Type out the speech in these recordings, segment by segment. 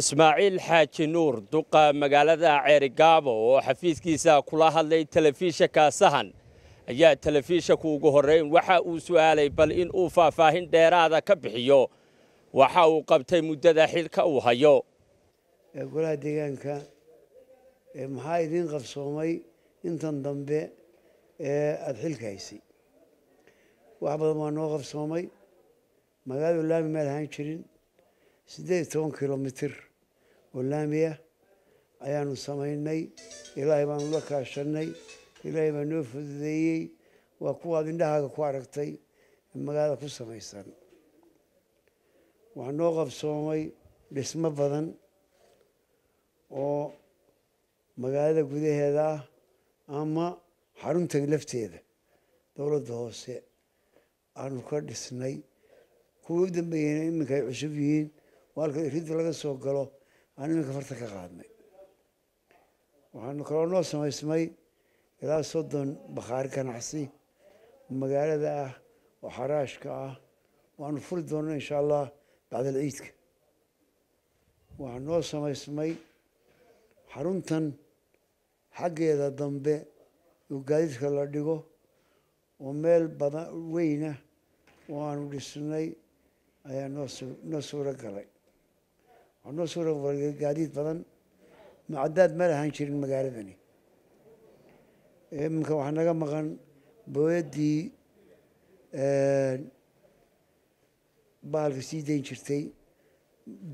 ismaaciil xaaji nuur duqa magaalada ceerigaabo oo xafiiskiisa kula hadlay telefishanka sahan ayaa telefishanku ugu horrayn waxa uu su'aalay bal in uu faahfaahin dheeraada ka bixiyo waxa uu qabtay muddada xilka uu hayo golaha deegaanka maxaa idiin qabsoomay intan dambe ee aada xilka haysay wax badan baa noo qabsoomay magaaladu laami ma lahaan jirin siddeed toban kilomitir oo laamiah ayaanu samaynay ilaahay baanu la kaashanay ilaahay baa noo fududeeyey waa kuwaad indhahaaga ku aragtay magaalada ku samaysan waxaa noo qabsoomay dhismo badan oo magaalada gudaheeda ah ama xarunta lafteeda dowladda hoose aanu ka dhisnay kuwa u dambeeyeyna iminkay cusub yihiin waa halka iridda laga soo galo aan iminka farta ka qaadnay waxaanu kaloo noo samaysmay ilaa soddon bakhaar ganacsi magaalada ah oo xaraashka ah waanu furi doonno inshaa allah bacdal ciidka waxaa noo samaysmay xaruntan xaggeeda dambe oo gaadiidka la dhigo oo meel badan weyna ah. oo aanu dhisnay ayaa noo suuro oo noo soo rogoboray gaadiid badan macadaad ma lahaan jirin magaaladani iminka e, waxaa naga maqan booyaddii e, bahalka sii dayn jirtay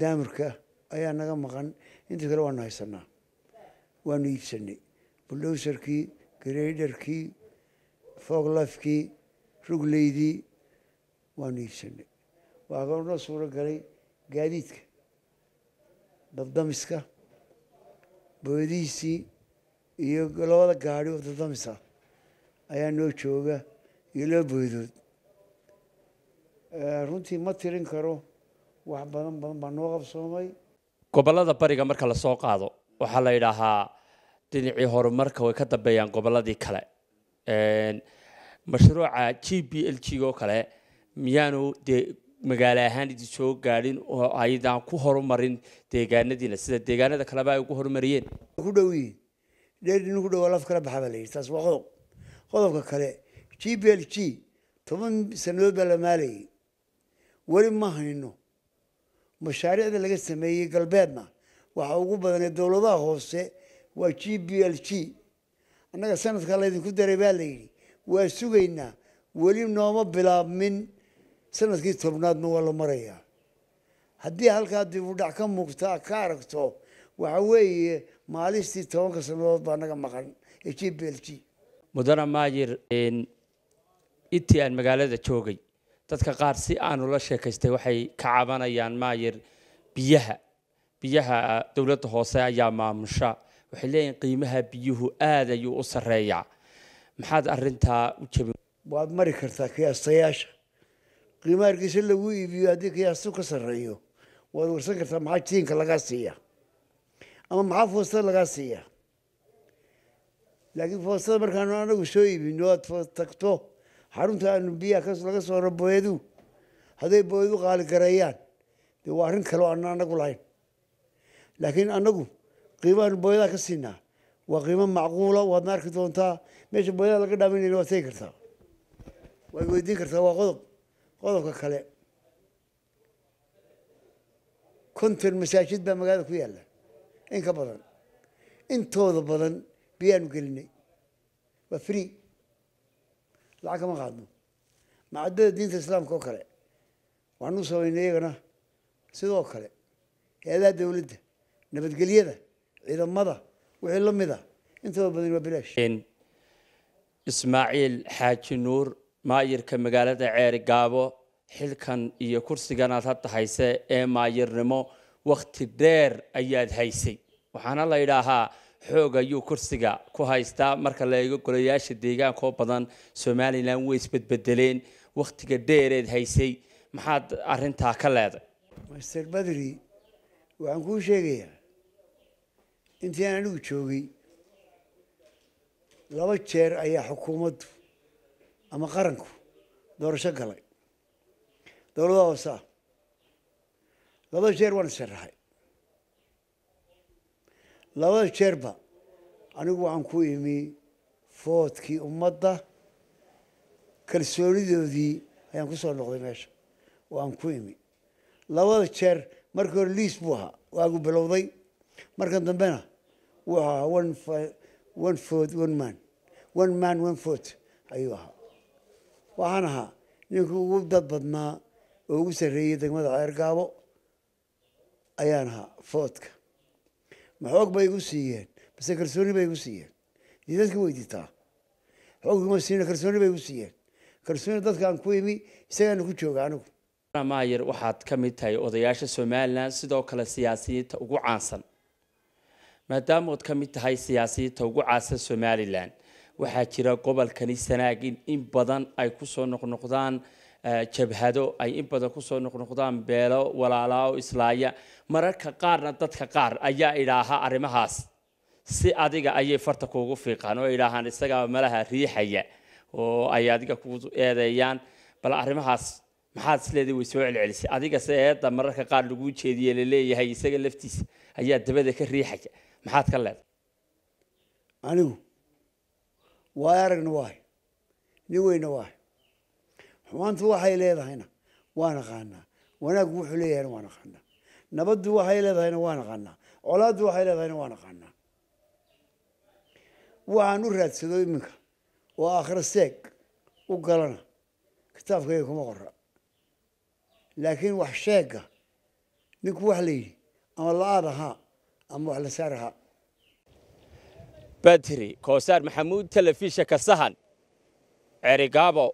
daamurka ayaa naga maqan inta kale waanu haysanaa waanu iibsanay buldowserkii greyderkii foglafkii rugleydii waanu iibsanay waxaa kaloo suuro galay gaadiidka dabdamiska boodihiisii iyo labada gaadhi oo dabdamisa ah ayaa noo jooga iyo laba boydood eh, runtii ma tirin karo wax badan badan baa noo qabsoomay gobollada bariga marka lasoo qaado waxaa la yidhaahaa dhinacii horumarka way ka dambeeyaan gobolladii kale eh, mashruuca g b l g oo kale miyaanu dee magaalo ahaan idin soo gaadhin oo aydaan ku horumarin deegaanadiina sida deegaanada kaleba ay ugu horumariyeen ku dhow yihiin dheerdin ku dhow laf kala baxa baa la taas waa qodob qodobka kale g b l g toban sanadood baa la maalayay weli ma hayno mashaariicda laga sameeyey galbeedna waxaa ugu badanee dowladaha hoose waa g b l g annaga sanadka laydinku daray baa layidhi waa sugaynaa weli nooma bilaabmin sanadkii tobnaadna waa la marayaa haddii halkaa dibudhac ka muuqtaa ka aragto waxa weeye maalistii tobanka sannadood baa naga maqan ee g b l g mudana maayir intii aan magaalada joogay dadka qaar si aanu la sheekaystay waxay ka cabanayaan maayir biyaha biyaha dowladda hoose ayaa maamusha waxay leeyihin qiimaha biyuhu aad ayuu u sarreeyaa maxaad arintaa u jebin waad mari kartaa kiyaastayaasha qiimaha hargeysa lagu iibiyo haddii kiyaastu ka sarreeyo waad warsan kartaa maxaa jiinka lagaa siiya ama maxaa foostada lagaa siiya laakiin foostada markaanu anagu soo iibino aad tagto xarunta aanu biyaha laga soo horo booyadu hadday booyadu qaali gareeyaan dee waa arrin kaleo aan anagu lahayn laakiin anagu qiimahaanu booyadaha ka siinaa waa qiimo macquula waadna arki doontaa meesha booyadaha laga dhaaminayna waad tegi kartaa waad weydiin kartaa waa qodob qodobka kale konton masaajid baa magaalada ku yaalla in ka badan intooda badan biyaanu gelinay waa free lacag kama qaadno macadada diinta islaamka oo kale waxaanu samaynay iyagana sidoo kale he-adaha dowladda nabadgelyada ciidamada wixii la mid a intooda badan waa bilaash ismaaciil xaaji nuur maayirka magaalada ceeri gaabo xilkan iyo kursiganaad hadda hayse ee maayirnimo wakhti dheer ayaad haysay waxaana la yidhaahaa xoog ayuu kursiga ku haystaa marka la golayaasha deegaanka oo badan somalilan way isbedbedeleen wakhtiga dheereed haysay maxaad arintaa ka leeday master badri waxaan kuu sheegayaa intii aan anigu joogay laba jeer ayaa xukuumaddu ama qaranku doorasho galay dowladaha hoosaa labada jeer waan isharraxay labada jeerba anigu waxaan ku imi foodkii ummadda kalsoonidoodii ayaan ku soo noqday meesha waan ku imi labada jeer markii hore liis buu ahaa waagu bilowday markan dambena wuu ahaa one food one man one man one food ayuu ahaa waxaan ahaa ninka ugu dad badnaa oo ugu sarreeyey degmada ceergaabo ayaan ahaa foodka ma xoog bay igu siiyeen mase kalsooni bay igu siiyeen dii dadka weydiitaa xooguma siina kalsooni bay igu siiyeen kalsooni dadkaan ku imi isagaana ku jooga anigu maayir waxaad ka mid tahay odayaasha somalilan sidoo kale siyaasiyiinta ugu caansan maadaama ood ka mid tahay siyaasiyiinta ugu caansan somalilan waxaa jira gobolkani sanaagin in badan ay kusoo noqnoqdaan jabhado ay in badan kusoo noqnoqdaan beelo walaalao islaaya mararka qaarna dadka qaar ayaa idhaaha arrimahaas si adiga ayay farta kuugu fiiqaan oo idhaahaan isagaa malaha riixaya oo ay adiga kugu eedeeyaan bal arrimahaas maxaad isleedahay way soo celcelisay adiga se eedda mararka qaar laguu jeediye laleeyahay isaga laftiisa ayaa dabada ka riixaya maxaad ka leedahay anigu waa aragna waahy nin weyna waahy xumaantu waxay leedahayna waan aqaanaa wanaaggu wuxuu leeyahayna waan aqaanaa nabaddu waxay leedahayna waan aqaanaa colaaddu waxay leedahayna waan aqaanaa waxaan u raadsado iminka oo aakhiro seeg u galana kitaabkayga kuma qora laakiin wax sheega ninku wax la yidhi ama la-aad ahaa ama wax la saar ahaa badri koosaar maxamuud telefishinka sahan ceerigaabo